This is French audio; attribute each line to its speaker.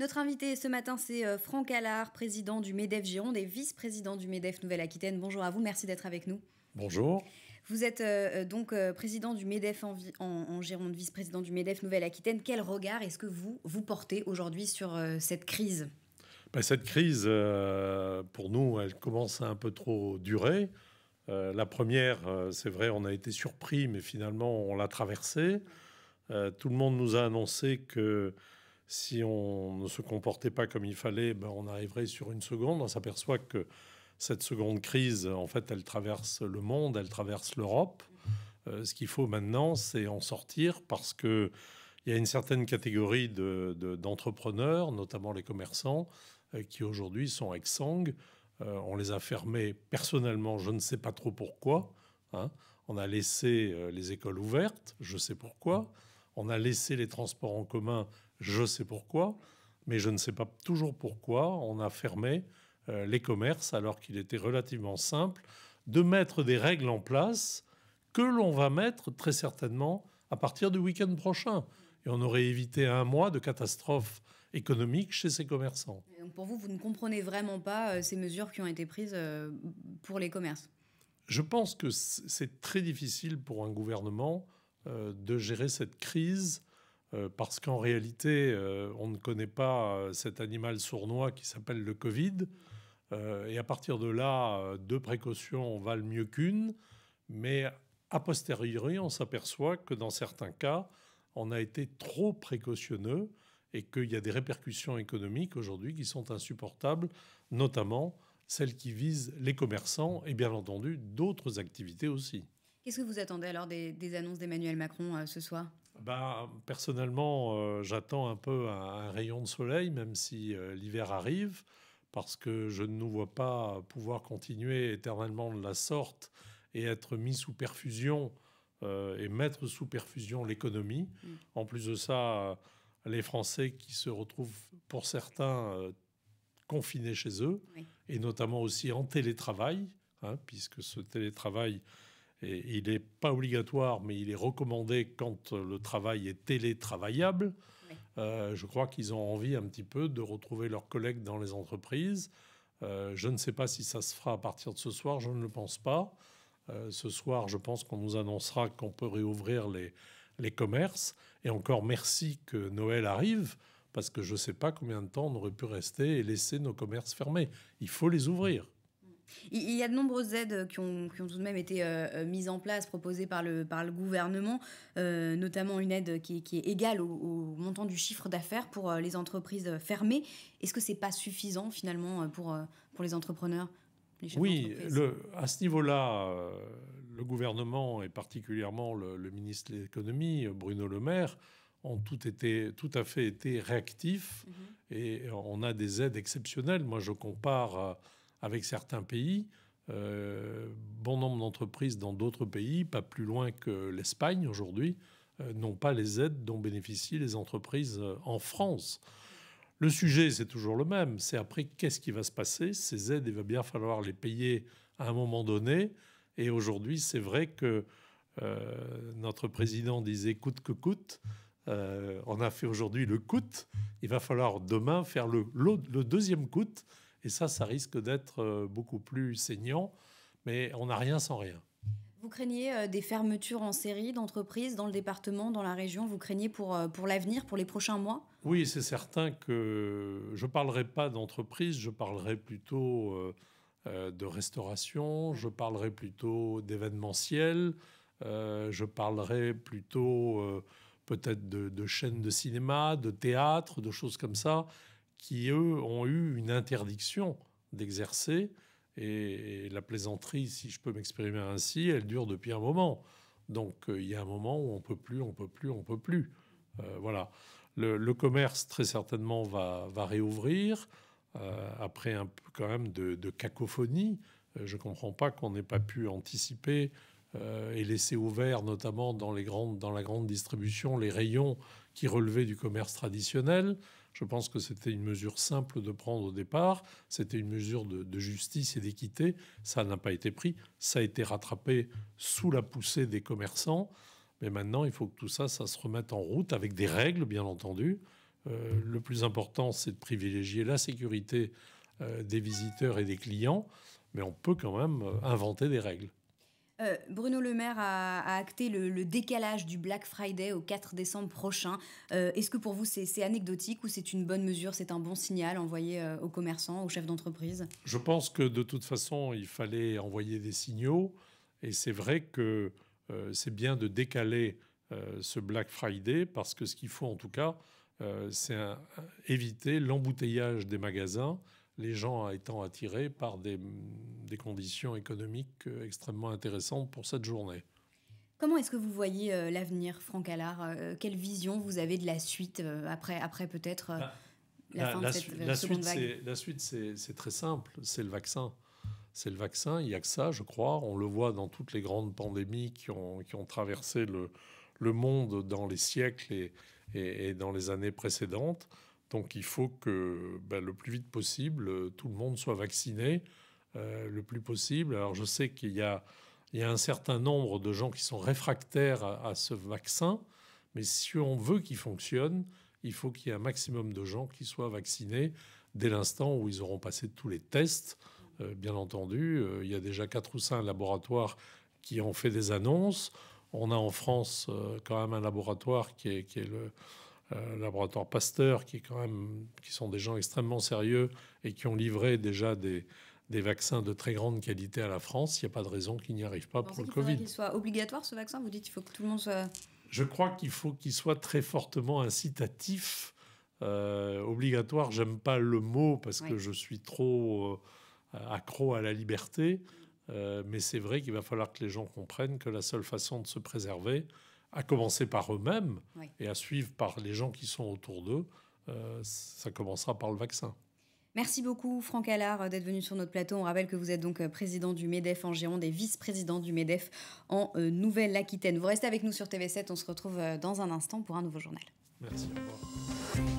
Speaker 1: Notre invité ce matin, c'est euh, Franck Allard, président du MEDEF Gironde et vice-président du MEDEF Nouvelle-Aquitaine. Bonjour à vous, merci d'être avec nous. Bonjour. Vous êtes euh, euh, donc président du MEDEF en, Gironde, vice-président du MEDEF Nouvelle-Aquitaine. Quel regard est-ce que vous, vous portez aujourd'hui sur cette crise
Speaker 2: ben, Cette crise, pour nous, elle commence à un peu trop durer. la première, c'est vrai, on a été surpris, mais finalement, on l'a traversée. tout le monde nous a annoncé que si on ne se comportait pas comme il fallait, ben on arriverait sur une seconde. On s'aperçoit que cette seconde crise, en fait, elle traverse le monde, elle traverse l'Europe. Euh, ce qu'il faut maintenant, c'est en sortir parce que il y a une certaine catégorie d'entrepreneurs, de, notamment les commerçants, euh, qui aujourd'hui sont exsangues. Euh, on les a fermés personnellement, je ne sais pas trop pourquoi. Hein. On a laissé les écoles ouvertes, je sais pourquoi. On a laissé les transports en commun je sais pourquoi, mais je ne sais pas toujours pourquoi on a fermé euh, les commerces alors qu'il était relativement simple de mettre des règles en place que l'on va mettre très certainement à partir du week-end prochain. Et on aurait évité un mois de catastrophe économique chez ces commerçants.
Speaker 1: pour vous, vous ne comprenez vraiment pas euh, ces mesures qui ont été prises euh, pour les commerces
Speaker 2: Je pense que c'est très difficile pour un gouvernement de gérer cette crise euh, parce qu'en réalité, euh, on ne connaît pas euh, cet animal sournois qui s'appelle le Covid. et à partir de là, deux précautions valent mieux qu'une. Mais a posteriori, on s'aperçoit que dans certains cas, on a été trop précautionneux et qu'il y a des répercussions économiques aujourd'hui qui sont insupportables, notamment celles qui visent les commerçants et bien entendu d'autres activités aussi.
Speaker 1: Qu'est-ce que vous attendez alors des, annonces d'Emmanuel Macron ce soir
Speaker 2: ben, Personnellement, euh, j'attends un peu un, rayon de soleil, même si euh, l'hiver arrive, parce que je ne nous vois pas pouvoir continuer éternellement de la sorte et être mis sous perfusion euh, et mettre sous perfusion l'économie. Mm. En plus de ça, les Français qui se retrouvent, pour certains, confinés chez eux, et notamment aussi en télétravail, hein, puisque ce télétravail il n'est pas obligatoire, mais il est recommandé quand le travail est télétravaillable. Euh, je crois qu'ils ont envie un petit peu de retrouver leurs collègues dans les entreprises. Euh, je ne sais pas si ça se fera à partir de ce soir, je ne le pense pas. Euh, ce soir, je pense qu'on nous annoncera qu'on peut réouvrir les, les commerces. Et encore merci que Noël arrive, parce que je ne sais pas combien de temps on aurait pu rester et laisser nos commerces fermés. Il faut les ouvrir.
Speaker 1: Il, y a de nombreuses aides qui ont, qui ont tout de même été euh, euh, mises en place, proposées par le, par le gouvernement, euh, notamment une aide qui, qui est égale au, montant du chiffre d'affaires pour les entreprises fermées. Est-ce que c'est pas suffisant finalement pour, pour les entrepreneurs oui,
Speaker 2: le, à ce niveau-là, le gouvernement et particulièrement le, ministre de l'économie, Bruno Le Maire, ont tout, été, tout à fait été réactifs mhm. et on a des aides exceptionnelles. Moi, je compare avec certains pays. Euh, bon nombre d'entreprises dans d'autres pays, pas plus loin que l'Espagne aujourd'hui, euh, n'ont pas les aides dont bénéficient les entreprises euh, en France. Le sujet, c'est toujours le même, c'est après qu'est-ce qui va se passer Ces aides, il va bien falloir les payer à un moment donné. Et aujourd'hui, c'est vrai que notre président disait coûte que coûte. on a fait aujourd'hui le coûte. Il va falloir demain faire le, le deuxième coûte et ça, ça risque d'être euh, beaucoup plus saignant, mais on n'a rien sans rien.
Speaker 1: Vous craignez euh, des fermetures en série d'entreprises dans le département, dans la région Vous craignez pour, euh, pour l'avenir, pour les prochains mois
Speaker 2: Oui, c'est certain que je ne parlerai pas d'entreprises. je parlerai plutôt de restauration, je parlerai plutôt d'événementiel, je parlerai plutôt peut-être de chaînes de cinéma, de théâtre, de choses comme ça qui, eux, ont eu une interdiction d'exercer. Et, la plaisanterie, si je peux m'exprimer ainsi, elle dure depuis un moment. Donc euh, il y a un moment où on peut plus, on peut plus, on peut plus. Euh, voilà. Le, commerce très certainement va, va réouvrir euh, après un peu quand même de, de cacophonie. je ne comprends pas qu'on n'ait pas pu anticiper et laisser ouvert, notamment dans, les grandes, dans la grande distribution, les rayons qui relevaient du commerce traditionnel. Je pense que c'était une mesure simple de prendre au départ. C'était une mesure de, justice et d'équité. Ça n'a pas été pris. Ça a été rattrapé sous la poussée des commerçants. Mais maintenant, il faut que tout ça, ça se remette en route avec des règles, bien entendu. Euh, le plus important, c'est de privilégier la sécurité euh, des visiteurs et des clients. Mais on peut quand même euh, inventer des règles.
Speaker 1: Euh, Bruno Le Maire a, acté le, décalage du Black Friday au 4 décembre prochain. Euh, est-ce que pour vous c'est anecdotique ou c'est une bonne mesure, c'est un bon signal envoyé euh, aux commerçants, aux chefs d'entreprise
Speaker 2: Je pense que de toute façon, il fallait envoyer des signaux. Et c'est vrai que c'est bien de décaler ce Black Friday parce que ce qu'il faut en tout cas, c'est éviter l'embouteillage des magasins les gens étant attirés par des, conditions économiques euh, extrêmement intéressantes pour cette journée.
Speaker 1: Comment est-ce que vous voyez euh, l'avenir, Franck Allard euh, Quelle vision vous avez de la suite après, après peut-être ah, la, fin de cette suite, vague
Speaker 2: La suite, c'est très simple, c'est le vaccin. C'est le vaccin, il n'y a que ça, je crois. On le voit dans toutes les grandes pandémies qui ont, traversé le, monde dans les siècles et dans les années précédentes. Donc il faut que ben, le plus vite possible, euh, tout le monde soit vacciné, euh, le plus possible. Alors je sais qu'il y a, il un certain nombre de gens qui sont réfractaires à, ce vaccin, mais si on veut qu'il fonctionne, il faut qu'il y ait un maximum de gens qui soient vaccinés dès l'instant où ils auront passé tous les tests. Euh, bien entendu, il y a déjà quatre ou cinq laboratoires qui ont fait des annonces. On a en France quand même un laboratoire qui est le, euh, laboratoire Pasteur, qui, quand même, qui sont des gens extrêmement sérieux et qui ont livré déjà des, des vaccins de très grande qualité à la France. Il n'y a pas de raison qu'ils n'y arrivent pas pour le Covid. qu'il
Speaker 1: soit obligatoire ce vaccin Vous dites qu'il faut que tout le monde soit.
Speaker 2: Je crois qu'il faut qu'il soit très fortement incitatif. Euh, obligatoire, j'aime pas le mot parce que je suis trop euh, accro à la liberté, mais c'est vrai qu'il va falloir que les gens comprennent que la seule façon de se préserver, à commencer par eux-mêmes et à suivre par les gens qui sont autour d'eux. Euh, ça commencera par le vaccin.
Speaker 1: Merci beaucoup Franck Allard euh, d'être venu sur notre plateau. On rappelle que vous êtes donc euh, président du MEDEF en Gironde et vice-président du MEDEF en Nouvelle-Aquitaine. Vous restez avec nous sur TV7, on se retrouve dans un instant pour un nouveau journal. Merci. Au